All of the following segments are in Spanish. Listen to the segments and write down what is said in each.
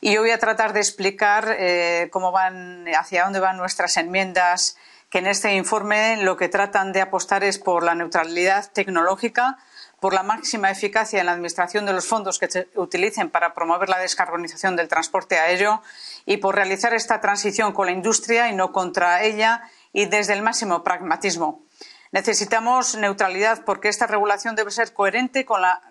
y yo voy a tratar de explicar eh, cómo van, hacia dónde van nuestras enmiendas, que en este informe lo que tratan de apostar es por la neutralidad tecnológica, por la máxima eficacia en la administración de los fondos que se utilicen para promover la descarbonización del transporte aéreo y por realizar esta transición con la industria y no contra ella y desde el máximo pragmatismo. Necesitamos neutralidad porque esta regulación debe ser coherente con la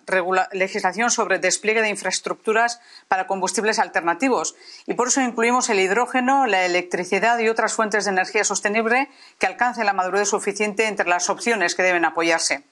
legislación sobre despliegue de infraestructuras para combustibles alternativos y por eso incluimos el hidrógeno, la electricidad y otras fuentes de energía sostenible que alcancen la madurez suficiente entre las opciones que deben apoyarse.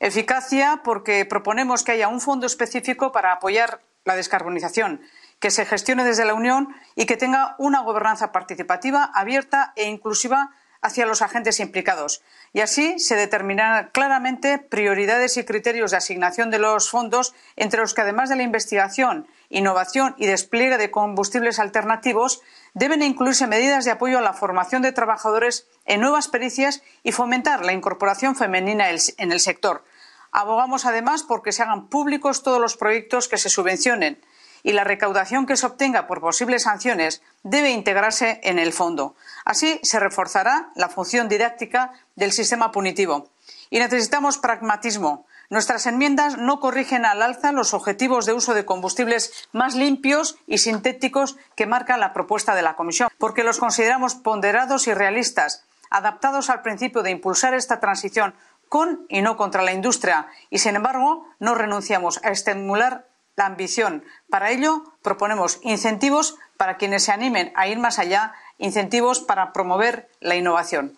Eficacia porque proponemos que haya un fondo específico para apoyar la descarbonización, que se gestione desde la Unión y que tenga una gobernanza participativa, abierta e inclusiva hacia los agentes implicados y así se determinarán claramente prioridades y criterios de asignación de los fondos, entre los que además de la investigación, innovación y despliegue de combustibles alternativos, deben incluirse medidas de apoyo a la formación de trabajadores en nuevas pericias y fomentar la incorporación femenina en el sector. Abogamos además porque se hagan públicos todos los proyectos que se subvencionen, y la recaudación que se obtenga por posibles sanciones debe integrarse en el fondo. Así se reforzará la función didáctica del sistema punitivo. Y necesitamos pragmatismo. Nuestras enmiendas no corrigen al alza los objetivos de uso de combustibles más limpios y sintéticos que marca la propuesta de la Comisión, porque los consideramos ponderados y realistas, adaptados al principio de impulsar esta transición con y no contra la industria, y sin embargo no renunciamos a estimular la ambición. Para ello, proponemos incentivos para quienes se animen a ir más allá, incentivos para promover la innovación.